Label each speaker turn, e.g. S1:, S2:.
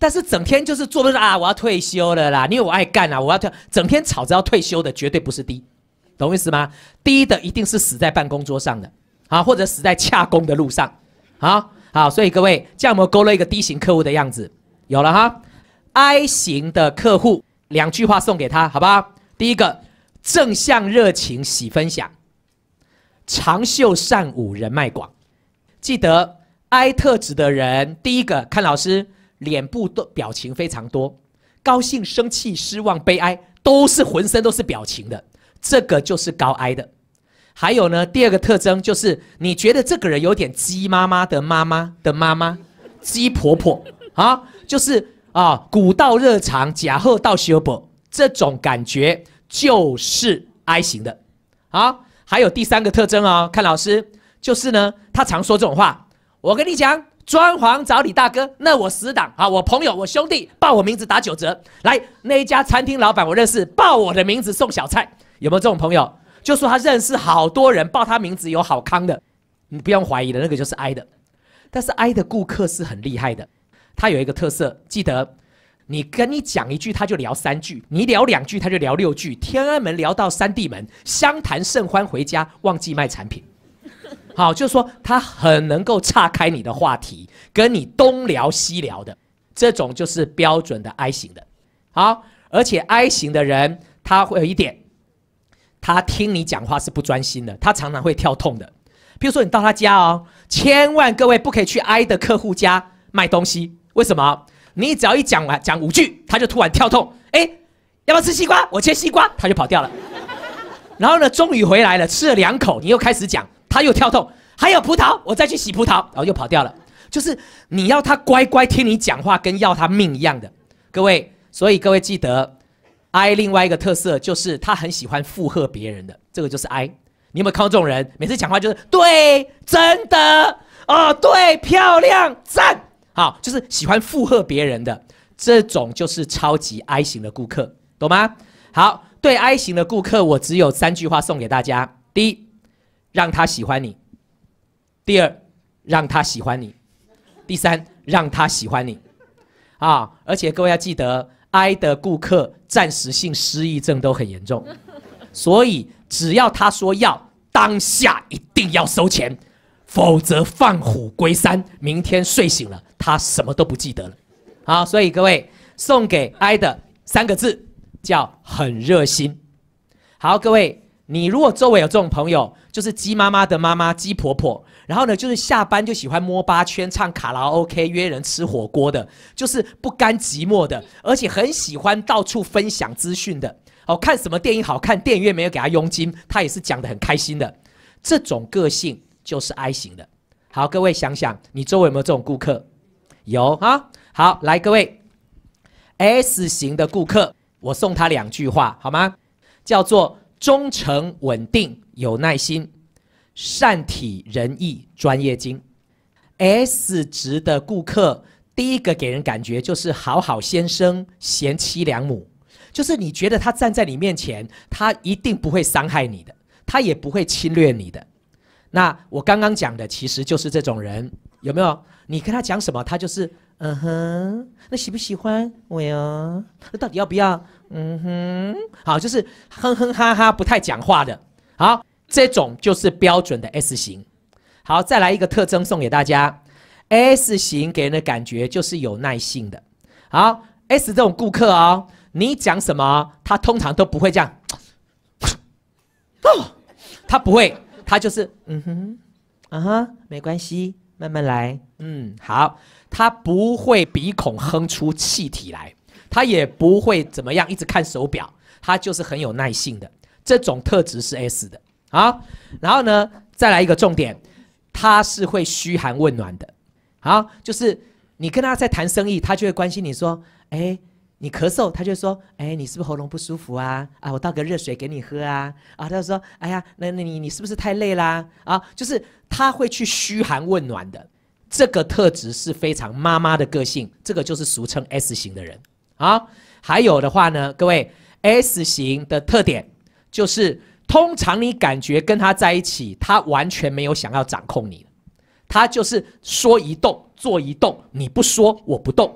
S1: 但是整天就是做不是啊！我要退休了啦，因为我爱干啊！我要退，整天吵着要退休的绝对不是低，懂我意思吗？低的一定是死在办公桌上的啊，或者死在洽工的路上啊！好，所以各位，这样我们勾勒一个低型客户的样子，有了哈。I 型的客户，两句话送给他，好不好？第一个，正向热情喜分享，长袖善舞人脉广，记得 I 特质的人，第一个看老师。脸部的表情非常多，高兴、生气、失望、悲哀，都是浑身都是表情的，这个就是高 I 的。还有呢，第二个特征就是你觉得这个人有点鸡妈妈的妈妈的妈妈，鸡婆婆啊，就是啊，古道热肠、假贺道、修伪，这种感觉就是 I 型的啊。还有第三个特征哦，看老师，就是呢，他常说这种话，我跟你讲。装潢找你大哥，那我死党啊，我朋友，我兄弟报我名字打九折。来那一家餐厅老板我认识，报我的名字送小菜，有没有这种朋友？就说他认识好多人，报他名字有好康的，你不用怀疑的，那个就是 I 的。但是 I 的顾客是很厉害的，他有一个特色，记得你跟你讲一句他就聊三句，你聊两句他就聊六句，天安门聊到三地门，相谈甚欢，回家忘记卖产品。好，就是说他很能够岔开你的话题，跟你东聊西聊的，这种就是标准的 I 型的。好，而且 I 型的人他会有一点，他听你讲话是不专心的，他常常会跳痛的。比如说你到他家哦，千万各位不可以去 I 的客户家卖东西，为什么？你只要一讲完讲五句，他就突然跳痛。哎，要不要吃西瓜？我切西瓜，他就跑掉了。然后呢，终于回来了，吃了两口，你又开始讲。他又跳动，还有葡萄，我再去洗葡萄，然后又跑掉了。就是你要他乖乖听你讲话，跟要他命一样的。各位，所以各位记得，I 另外一个特色就是他很喜欢附和别人的，这个就是 I。你有没有看到这种人？每次讲话就是对，真的哦，对，漂亮，赞，好，就是喜欢附和别人的，这种就是超级 I 型的顾客，懂吗？好，对 I 型的顾客，我只有三句话送给大家。第一。让他喜欢你。第二，让他喜欢你。第三，让他喜欢你。啊！而且各位要记得，i 的顾客暂时性失忆症都很严重，所以只要他说要，当下一定要收钱，否则放虎归山，明天睡醒了他什么都不记得了。好，所以各位送给 I 的三个字叫很热心。好，各位，你如果周围有这种朋友。就是鸡妈妈的妈妈鸡婆婆，然后呢，就是下班就喜欢摸八圈、唱卡拉 OK、约人吃火锅的，就是不甘寂寞的，而且很喜欢到处分享资讯的。哦，看什么电影好看，电影院没有给他佣金，他也是讲的很开心的。这种个性就是 I 型的。好，各位想想，你周围有没有这种顾客？有啊。好，来各位 S 型的顾客，我送他两句话好吗？叫做。忠诚、稳定、有耐心、善体人意、专业精，S 值的顾客，第一个给人感觉就是好好先生、贤妻良母，就是你觉得他站在你面前，他一定不会伤害你的，他也不会侵略你的。那我刚刚讲的其实就是这种人。有没有？你跟他讲什么，他就是嗯哼。那喜不喜欢我呀？那到底要不要？嗯哼。好，就是哼哼哈哈，不太讲话的。好，这种就是标准的 S 型。好，再来一个特征送给大家。S 型给人的感觉就是有耐性的。好，S 这种顾客哦，你讲什么，他通常都不会这样。哦，他不会，他就是嗯哼，啊哈，没关系。慢慢来，嗯，好，他不会鼻孔哼出气体来，他也不会怎么样，一直看手表，他就是很有耐性的，这种特质是 S 的好，然后呢，再来一个重点，他是会嘘寒问暖的，好，就是你跟他在谈生意，他就会关心你说，哎。你咳嗽，他就说：“哎，你是不是喉咙不舒服啊？啊，我倒个热水给你喝啊！”啊，他就说：“哎呀，那那你你是不是太累啦？啊，就是他会去嘘寒问暖的，这个特质是非常妈妈的个性。这个就是俗称 S 型的人啊。还有的话呢，各位 S 型的特点就是，通常你感觉跟他在一起，他完全没有想要掌控你，他就是说一动做一动，你不说我不动。”